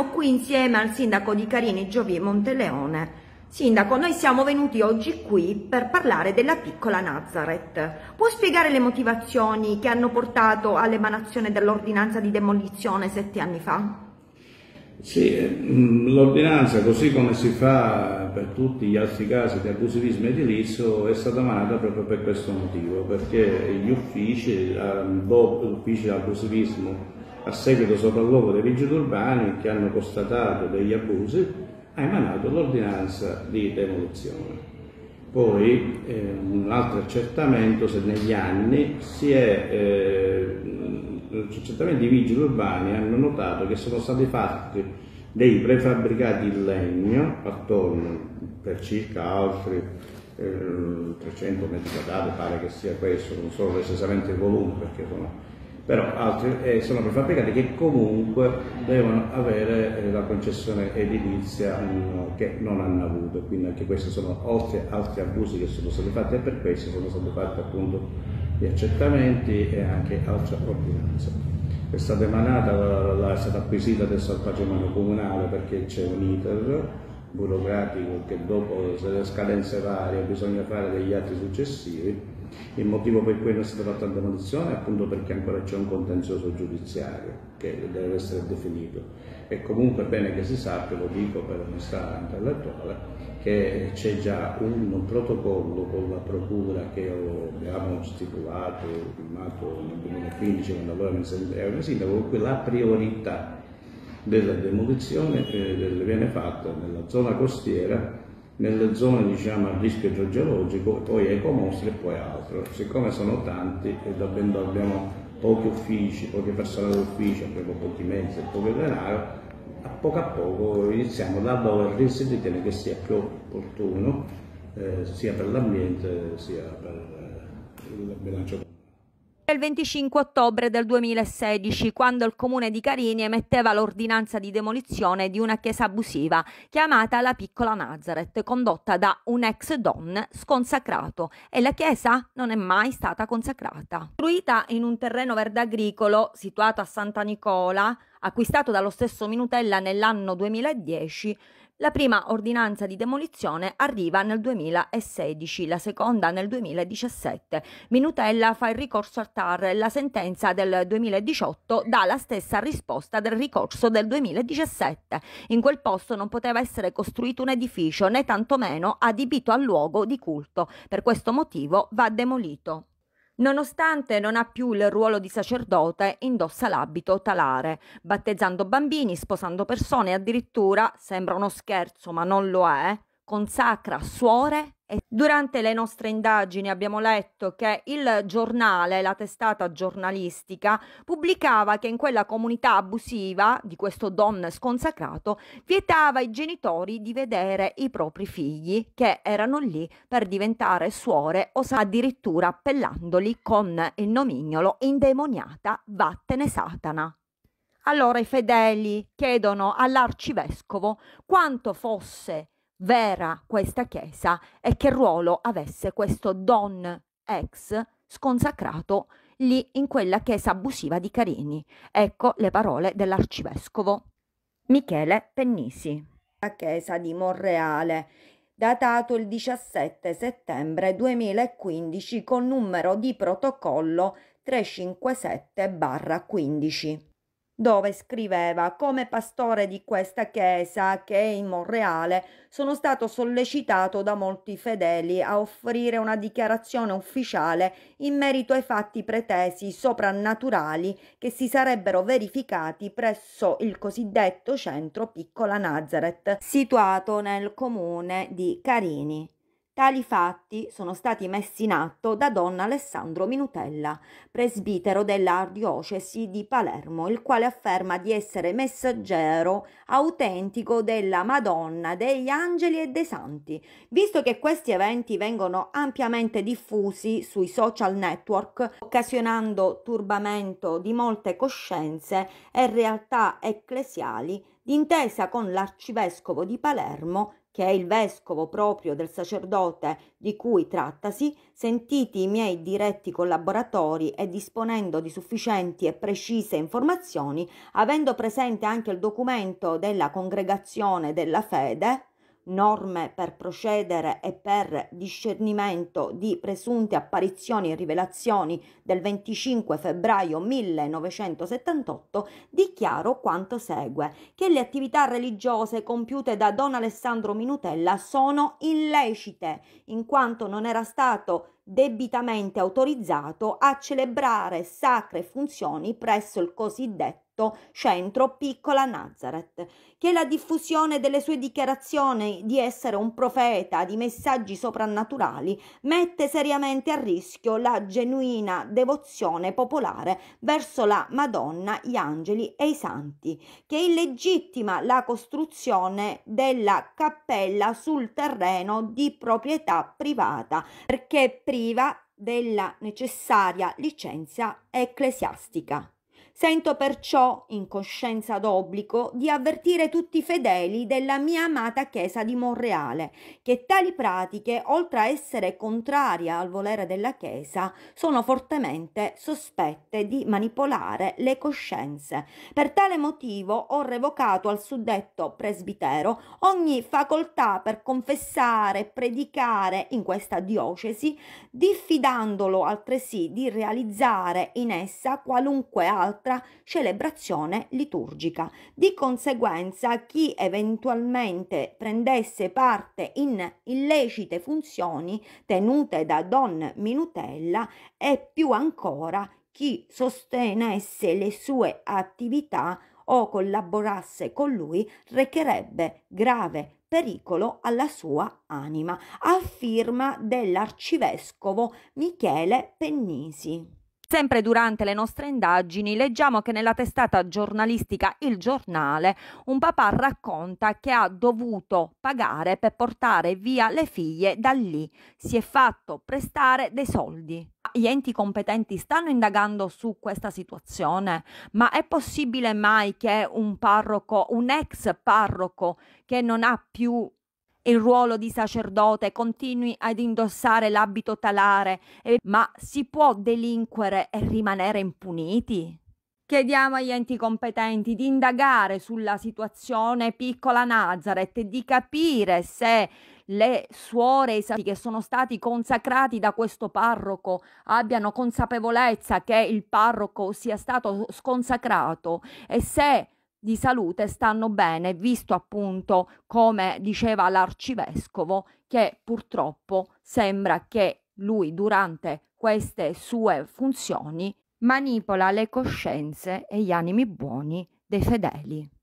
siamo qui insieme al sindaco di Carini Giovi Monteleone. Sindaco, noi siamo venuti oggi qui per parlare della piccola Nazareth. Può spiegare le motivazioni che hanno portato all'emanazione dell'ordinanza di demolizione sette anni fa? Sì, mm, l'ordinanza, così come si fa per tutti gli altri casi di abusivismo edilizio, è stata emanata proprio per questo motivo, perché gli uffici, l'ufficio boh, di abusivismo a seguito sopralluogo dei vigili urbani che hanno constatato degli abusi, ha emanato l'ordinanza di demolizione. Poi eh, un altro accertamento se negli anni si è, eh, certamente i vigili urbani hanno notato che sono stati fatti dei prefabbricati in legno attorno per circa altri 300 eh, metri quadrati, pare che sia questo, non so precisamente il volume perché sono però altri eh, sono prefabbricati che comunque devono avere eh, la concessione edilizia mh, mm, che non hanno avuto, quindi anche questi sono oltre altri abusi che sono stati fatti e per questo sono stati fatti appunto gli accertamenti e anche altre ordinanze Questa demanata è stata acquisita adesso al patrimonio comunale perché c'è un iter burocratico che dopo le scadenze varie bisogna fare degli atti successivi il motivo per cui non è stata fatta la demolizione è appunto perché ancora c'è un contenzioso giudiziario che deve essere definito. E comunque è bene che si sappia, lo dico per onestà intellettuale, che c'è già un protocollo con la procura che abbiamo stipulato, firmato nel 2015, quando allora era un sindaco, con cui la priorità della demolizione eh, viene fatta nella zona costiera nelle zone diciamo, a rischio idrogeologico, poi ecomostre e poi altro. Siccome sono tanti e davvero abbiamo pochi uffici, poche persone d'ufficio, abbiamo pochi mezzi e poco denaro, a poco a poco iniziamo da dove si ritiene che sia più opportuno, eh, sia per l'ambiente sia per eh, il bilancio il 25 ottobre del 2016, quando il comune di Carini emetteva l'ordinanza di demolizione di una chiesa abusiva chiamata la Piccola Nazareth, condotta da un ex don sconsacrato e la chiesa non è mai stata consacrata. Costruita in un terreno verde agricolo situato a Santa Nicola, acquistato dallo stesso Minutella nell'anno 2010, la prima ordinanza di demolizione arriva nel 2016, la seconda nel 2017. Minutella fa il ricorso al TAR la sentenza del 2018 dà la stessa risposta del ricorso del 2017. In quel posto non poteva essere costruito un edificio né tantomeno adibito a luogo di culto. Per questo motivo va demolito. Nonostante non ha più il ruolo di sacerdote, indossa l'abito talare, battezzando bambini, sposando persone e addirittura, sembra uno scherzo ma non lo è, consacra suore durante le nostre indagini abbiamo letto che il giornale, la testata giornalistica, pubblicava che in quella comunità abusiva di questo don sconsacrato vietava ai genitori di vedere i propri figli che erano lì per diventare suore o addirittura appellandoli con il nomignolo indemoniata vattene satana. Allora i fedeli chiedono all'arcivescovo quanto fosse vera questa chiesa e che ruolo avesse questo don ex sconsacrato lì in quella chiesa abusiva di Carini. Ecco le parole dell'arcivescovo Michele Pennisi. La chiesa di Monreale, datato il 17 settembre 2015 con numero di protocollo 357-15 dove scriveva come pastore di questa chiesa che è in Monreale sono stato sollecitato da molti fedeli a offrire una dichiarazione ufficiale in merito ai fatti pretesi soprannaturali che si sarebbero verificati presso il cosiddetto centro Piccola Nazareth, situato nel comune di Carini. Tali fatti sono stati messi in atto da don Alessandro Minutella, presbitero dell'ardiocesi di Palermo, il quale afferma di essere messaggero autentico della Madonna, degli angeli e dei santi. Visto che questi eventi vengono ampiamente diffusi sui social network, occasionando turbamento di molte coscienze e realtà ecclesiali, d'intesa con l'arcivescovo di Palermo che è il vescovo proprio del sacerdote di cui trattasi, sentiti i miei diretti collaboratori e disponendo di sufficienti e precise informazioni, avendo presente anche il documento della congregazione della fede, norme per procedere e per discernimento di presunte apparizioni e rivelazioni del 25 febbraio 1978, dichiaro quanto segue, che le attività religiose compiute da Don Alessandro Minutella sono illecite, in quanto non era stato debitamente autorizzato a celebrare sacre funzioni presso il cosiddetto centro Piccola Nazareth, che la diffusione delle sue dichiarazioni di essere un profeta di messaggi soprannaturali mette seriamente a rischio la genuina devozione popolare verso la Madonna, gli angeli e i santi, che illegittima la costruzione della cappella sul terreno di proprietà privata perché prima deriva della necessaria licenza ecclesiastica. Sento perciò, in coscienza d'obbligo, di avvertire tutti i fedeli della mia amata Chiesa di Monreale che tali pratiche, oltre a essere contrarie al volere della Chiesa, sono fortemente sospette di manipolare le coscienze. Per tale motivo ho revocato al suddetto presbitero ogni facoltà per confessare e predicare in questa diocesi, diffidandolo altresì di realizzare in essa qualunque altro un'altra celebrazione liturgica. Di conseguenza chi eventualmente prendesse parte in illecite funzioni tenute da Don Minutella e più ancora chi sostenesse le sue attività o collaborasse con lui recherebbe grave pericolo alla sua anima, a firma dell'arcivescovo Michele Pennisi. Sempre durante le nostre indagini leggiamo che nella testata giornalistica Il Giornale un papà racconta che ha dovuto pagare per portare via le figlie da lì. Si è fatto prestare dei soldi. Gli enti competenti stanno indagando su questa situazione, ma è possibile mai che un parroco, un ex parroco che non ha più il ruolo di sacerdote, continui ad indossare l'abito talare, eh, ma si può delinquere e rimanere impuniti? Chiediamo agli enti competenti di indagare sulla situazione piccola Nazareth e di capire se le suore che sono stati consacrati da questo parroco abbiano consapevolezza che il parroco sia stato sconsacrato e se di salute stanno bene, visto appunto come diceva l'arcivescovo, che purtroppo sembra che lui durante queste sue funzioni manipola le coscienze e gli animi buoni dei fedeli.